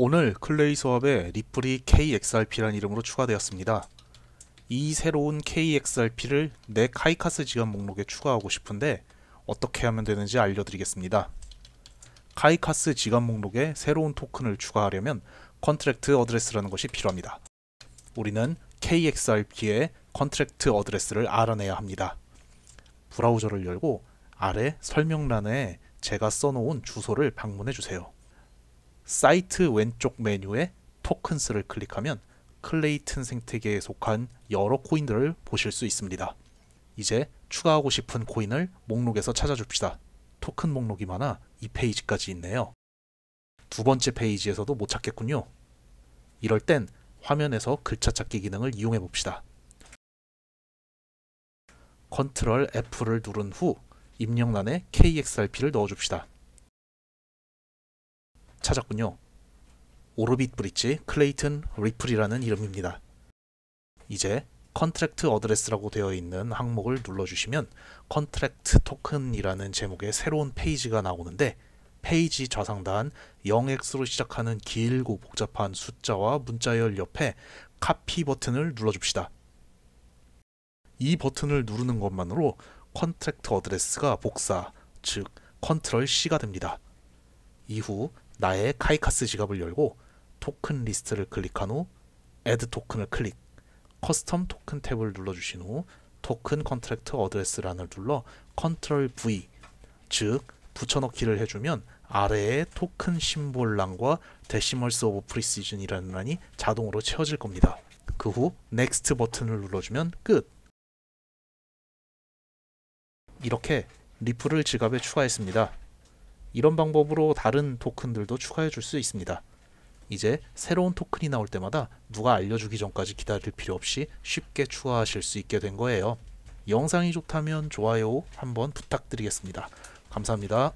오늘 클레이 수업에 리플이 KXRP라는 이름으로 추가되었습니다. 이 새로운 KXRP를 내 카이카스 지갑 목록에 추가하고 싶은데 어떻게 하면 되는지 알려드리겠습니다. 카이카스 지갑 목록에 새로운 토큰을 추가하려면 컨트랙트 어드레스라는 것이 필요합니다. 우리는 KXRP의 컨트랙트 어드레스를 알아내야 합니다. 브라우저를 열고 아래 설명란에 제가 써놓은 주소를 방문해 주세요. 사이트 왼쪽 메뉴에 토큰스를 클릭하면 클레이튼 생태계에 속한 여러 코인들을 보실 수 있습니다. 이제 추가하고 싶은 코인을 목록에서 찾아줍시다. 토큰 목록이 많아 이 페이지까지 있네요. 두 번째 페이지에서도 못 찾겠군요. 이럴 땐 화면에서 글자 찾기 기능을 이용해 봅시다. 컨트롤 F를 누른 후 입력란에 KXRP를 넣어줍시다. 찾았군요. 오르빗 브릿지 클레이튼 리플이라는 이름입니다. 이제 컨트랙트 어드레스라고 되어 있는 항목을 눌러주시면 컨트랙트 토큰이라는 제목의 새로운 페이지가 나오는데 페이지 좌상단 0x로 시작하는 길고 복잡한 숫자와 문자열 옆에 카피 버튼을 눌러줍시다. 이 버튼을 누르는 것만으로 컨트랙트 어드레스가 복사, 즉 컨트롤 C가 됩니다. 이후 나의 카이카스 지갑을 열고 토큰 리스트를 클릭한 후 Add 토큰을 클릭, 커스텀 토큰 탭을 눌러주신 후 토큰 컨트랙트 어드레스란을 눌러 Ctrl V, 즉 붙여넣기를 해주면 아래에 토큰 심볼란과 데시멀스 오브 프리시즌이라는 란이 자동으로 채워질 겁니다. 그 후 Next 버튼을 눌러주면 끝! 이렇게 리플을 지갑에 추가했습니다. 이런 방법으로 다른 토큰들도 추가해 줄 수 있습니다. 이제 새로운 토큰이 나올 때마다 누가 알려주기 전까지 기다릴 필요 없이 쉽게 추가하실 수 있게 된 거예요. 영상이 좋다면 좋아요 한번 부탁드리겠습니다. 감사합니다.